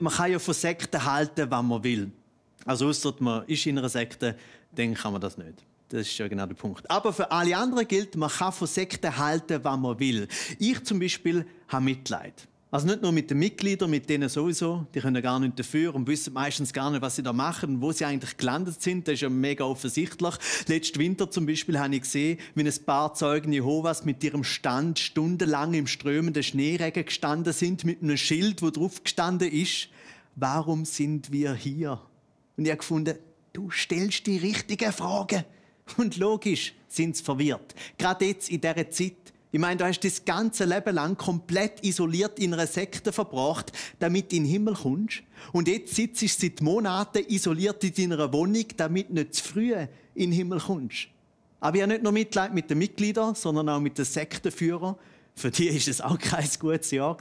Man kann ja von Sekten halten, was man will. Also außer man ist in einer Sekte, dann kann man das nicht. Das ist ja genau der Punkt. Aber für alle anderen gilt, man kann von Sekten halten, was man will. Ich zum Beispiel habe Mitleid. Also nicht nur mit den Mitgliedern, mit denen sowieso, die können gar nicht dafür und wissen meistens gar nicht, was sie da machen und wo sie eigentlich gelandet sind. Das ist ja mega offensichtlich. Letzten Winter zum Beispiel habe ich gesehen, wie ein paar Zeugen Jehovas mit ihrem Stand stundenlang im strömenden Schneeregen gestanden sind, mit einem Schild, wo drauf gestanden ist, warum sind wir hier? Und ich habe gefunden, du stellst die richtigen Fragen. Und logisch sind sie verwirrt. Gerade jetzt in dieser Zeit, ich meine, du hast das ganze Leben lang komplett isoliert in einer Sekte verbracht, damit du in den Himmel kommst. Und jetzt sitzt du seit Monaten isoliert in deiner Wohnung, damit du nicht zu früh in den Himmel kommst. Aber ich habe nicht nur Mitleid mit den Mitgliedern, sondern auch mit den Sektenführern. Für die war es auch kein gutes Jahr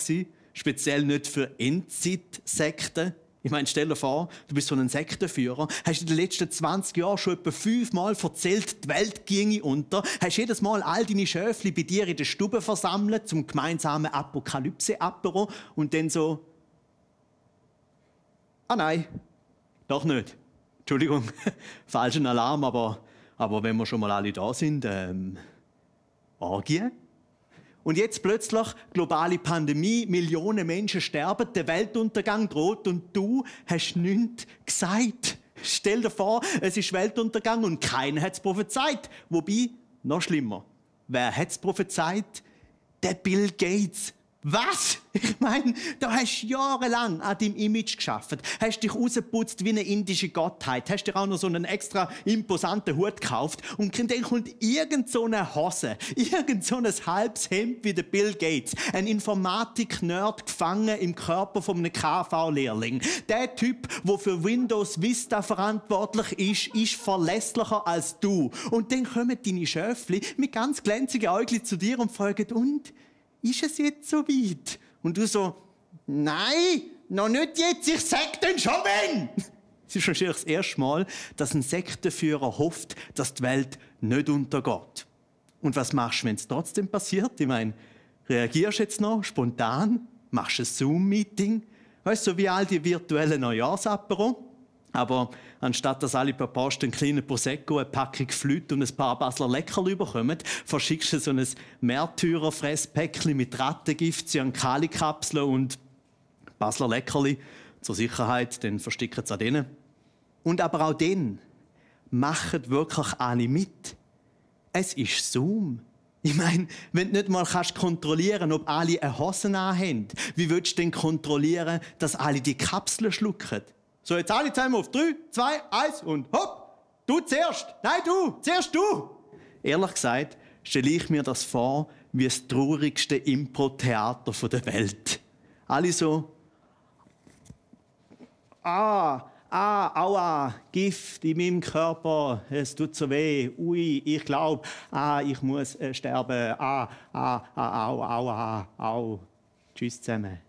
Speziell nicht für Endzeit-Sekten. Ich meine, stell dir vor, du bist so ein Sektenführer, hast in den letzten 20 Jahren schon etwa fünfmal erzählt, die Welt ginge unter, hast jedes Mal all deine Schöfli bei dir in der Stube versammelt zum gemeinsamen Apokalypse-Apero und dann so, ah nein, doch nicht. Entschuldigung, falschen Alarm, aber, aber wenn wir schon mal alle da sind, ähm, Orgie? Und jetzt plötzlich globale Pandemie, Millionen Menschen sterben, der Weltuntergang droht und du hast nichts gesagt. Stell dir vor, es ist Weltuntergang und keiner hat es prophezeit. Wobei, noch schlimmer, wer hat es prophezeit? Der Bill Gates was? Ich meine, da hast du jahrelang an deinem Image geschafft, hast dich rausgeputzt wie eine indische Gottheit, hast dir auch noch so einen extra imposanten Hut gekauft und dann kommt irgend so eine Hose, irgend so ein halbes Hemd wie der Bill Gates, ein Informatik-Nerd gefangen im Körper von einem KV-Lehrling. Der Typ, der für Windows Vista verantwortlich ist, ist verlässlicher als du. Und dann kommen deine Schöfli mit ganz glänzigen Äugeln zu dir und fragen, und? ist es jetzt so weit? Und du so, nein, noch nicht jetzt, ich sag den schon wenn. Es ist wahrscheinlich das erste Mal, dass ein Sektenführer hofft, dass die Welt nicht untergeht. Und was machst du, wenn es trotzdem passiert? Ich meine, reagierst du jetzt noch spontan? Machst du ein Zoom-Meeting? Weißt du, so wie all die virtuellen Neujahrsapero? Aber anstatt dass alle per Post einen kleinen Prosecco, eine Packung Flüte und ein paar Basler Leckerl bekommen, verschickst du so ein Märtyrerfresspäckchen mit Rattengift, Cyankali-Kapseln und Basler Leckerli zur Sicherheit, dann versticken sie an denen. Und aber auch den machen wirklich alle mit. Es ist Zoom. Ich meine, wenn du nicht mal kannst kontrollieren ob alle eine Hose haben, wie willst du denn kontrollieren, dass alle die Kapseln schlucken? So, jetzt alle zusammen auf 3, 2, 1 und hopp! Du zuerst! Nein, du! Zuerst du! Ehrlich gesagt stelle ich mir das vor wie das traurigste Impro-Theater der Welt. Alle so. Ah, ah, aua, Gift in meinem Körper, es tut so weh, ui, ich glaube, ah, ich muss äh, sterben, ah, ah, ah, au, aua, au. Tschüss zusammen.